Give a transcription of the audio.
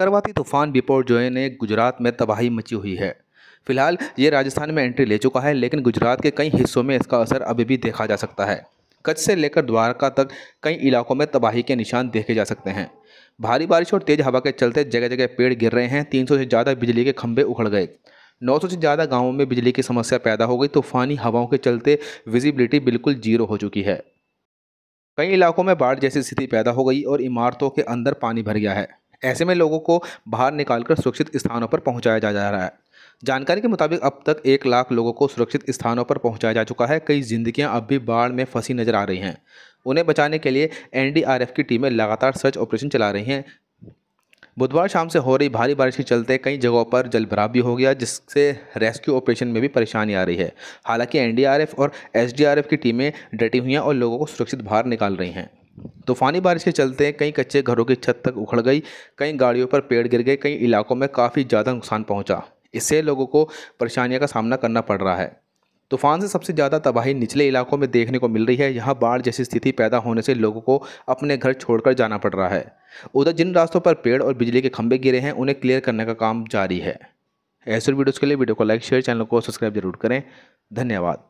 करवाती तूफान बिपोर जोए ने गुजरात में तबाही मची हुई है फिलहाल ये राजस्थान में एंट्री ले चुका है लेकिन गुजरात के कई हिस्सों में इसका असर अभी भी देखा जा सकता है कच्छ से लेकर द्वारका तक कई इलाकों में तबाही के निशान देखे जा सकते हैं भारी बारिश और तेज़ हवा के चलते जगह जगह पेड़ गिर रहे हैं तीन से ज़्यादा बिजली के खंभे उखड़ गए 900 से ज़्यादा गांवों में बिजली की समस्या पैदा हो गई तूफानी हवाओं के चलते विजिबिलिटी बिल्कुल जीरो हो चुकी है कई इलाकों में बाढ़ जैसी स्थिति पैदा हो गई और इमारतों के अंदर पानी भर गया है ऐसे में लोगों को बाहर निकालकर सुरक्षित स्थानों पर पहुँचाया जा, जा रहा है जानकारी के मुताबिक अब तक एक लाख लोगों को सुरक्षित स्थानों पर पहुंचाया जा चुका है कई जिंदगियां अब भी बाढ़ में फंसी नजर आ रही हैं उन्हें बचाने के लिए एनडीआरएफ की टीमें लगातार सर्च ऑपरेशन चला रही हैं बुधवार शाम से हो रही भारी बारिश के चलते कई जगहों पर जलभराव भी हो गया जिससे रेस्क्यू ऑपरेशन में भी परेशानी आ रही है हालांकि एनडीआरएफ और एसडीआरएफ की टीमें डटी हुई हैं और लोगों को सुरक्षित बाहर निकाल रही हैं तूफानी बारिश के चलते कई कच्चे घरों की छत तक उखड़ गई कई गाड़ियों पर पेड़ गिर गए कई इलाकों में काफ़ी ज़्यादा नुकसान पहुंचा इससे लोगों को परेशानियों का सामना करना पड़ रहा है तूफान से सबसे ज़्यादा तबाही निचले इलाकों में देखने को मिल रही है यहाँ बाढ़ जैसी स्थिति पैदा होने से लोगों को अपने घर छोड़कर जाना पड़ रहा है उधर जिन रास्तों पर पेड़ और बिजली के खंभे गिरे हैं उन्हें क्लियर करने का काम जारी है ऐसे वीडियोज़ के लिए वीडियो को लाइक शेयर चैनल को सब्सक्राइब जरूर करें धन्यवाद